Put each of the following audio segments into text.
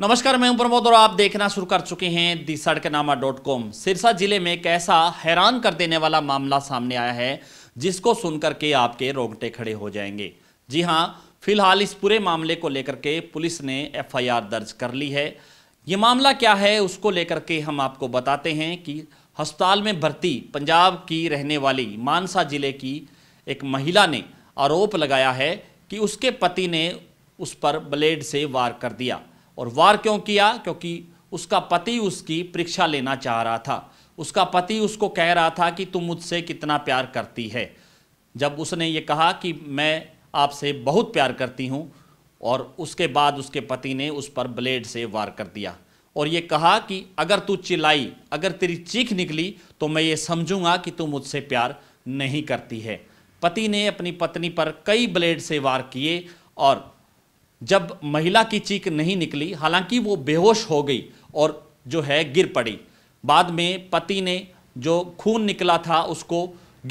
नमस्कार मैं प्रमोद और आप देखना शुरू कर चुके हैं the Sadaknama dot com Sirsa जिले में एक ऐसा हैरान कर देने वाला मामला सामने आया है जिसको सुनकर के आपके रोंगटे खड़े हो जाएंगे जी हाँ फिलहाल इस पूरे मामले को लेकर के पुलिस ने एफआईआर दर्ज कर ली है ये मामला क्या है उसको लेकर के हम आपको बताते हैं कि अस्पताल में भर्ती पंजाब की रहने वाली मानसा जिले की एक महिला ने आरोप लगाया है कि उसके पति ने उस पर ब्लेड से वार कर दिया और वार क्यों किया क्योंकि उसका पति उसकी परीक्षा लेना चाह रहा था उसका पति उसको कह रहा था कि तुम मुझसे कितना प्यार करती है जब उसने ये कहा कि मैं आपसे बहुत प्यार करती हूँ और उसके बाद उसके पति ने उस पर ब्लेड से वार कर दिया और ये कहा कि अगर तू चिल्लाई अगर तेरी चीख निकली तो मैं ये समझूंगा कि तू मुझसे प्यार नहीं करती है पति ने अपनी पत्नी पर कई ब्लेड से वार किए और जब महिला की चीख नहीं निकली हालांकि वो बेहोश हो गई और जो है गिर पड़ी बाद में पति ने जो खून निकला था उसको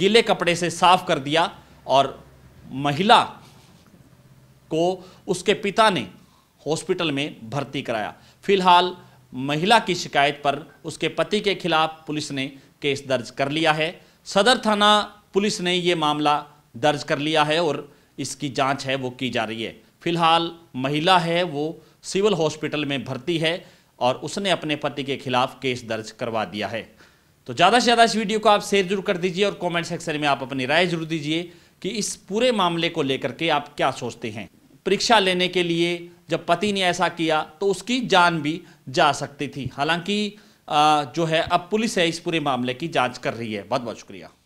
गीले कपड़े से साफ कर दिया और महिला को उसके पिता ने हॉस्पिटल में भर्ती कराया फिलहाल महिला की शिकायत पर उसके पति के खिलाफ पुलिस ने केस दर्ज कर लिया है सदर थाना पुलिस ने ये मामला दर्ज कर लिया है और इसकी जांच है वो की जा रही है फिलहाल महिला है वो सिविल हॉस्पिटल में भर्ती है और उसने अपने पति के खिलाफ केस दर्ज करवा दिया है तो ज़्यादा से ज़्यादा इस वीडियो को आप शेयर जरूर कर दीजिए और कमेंट सेक्शन में आप अपनी राय जरूर दीजिए कि इस पूरे मामले को लेकर के आप क्या सोचते हैं परीक्षा लेने के लिए जब पति ने ऐसा किया तो उसकी जान भी जा सकती थी हालांकि जो है अब पुलिस है इस पूरे मामले की जाँच कर रही है बहुत बहुत शुक्रिया